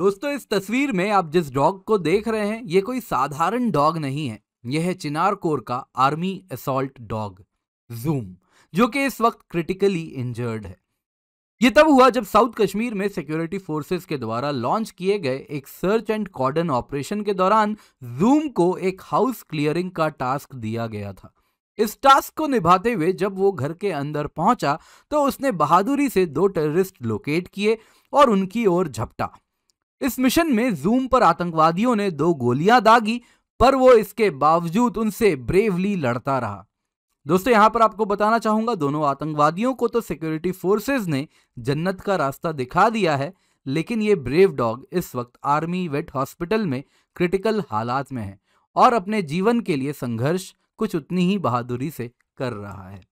दोस्तों इस तस्वीर में आप जिस डॉग को देख रहे हैं ये कोई साधारण डॉग नहीं है यह है चिनार कोर का आर्मी असोल्ट डॉग जूम जो कि इस वक्त क्रिटिकली इंजर्ड है ये तब हुआ जब साउथ कश्मीर में सिक्योरिटी फोर्सेस के द्वारा लॉन्च किए गए एक सर्च एंड कॉर्डन ऑपरेशन के दौरान जूम को एक हाउस क्लियरिंग का टास्क दिया गया था इस टास्क को निभाते हुए जब वो घर के अंदर पहुंचा तो उसने बहादुरी से दो टेररिस्ट लोकेट किए और उनकी ओर झपटा इस मिशन में जूम पर आतंकवादियों ने दो गोलियां दागी पर वो इसके बावजूद उनसे ब्रेवली लड़ता रहा दोस्तों यहां पर आपको बताना चाहूंगा दोनों आतंकवादियों को तो सिक्योरिटी फोर्सेज ने जन्नत का रास्ता दिखा दिया है लेकिन ये ब्रेव डॉग इस वक्त आर्मी वेट हॉस्पिटल में क्रिटिकल हालात में है और अपने जीवन के लिए संघर्ष कुछ उतनी ही बहादुरी से कर रहा है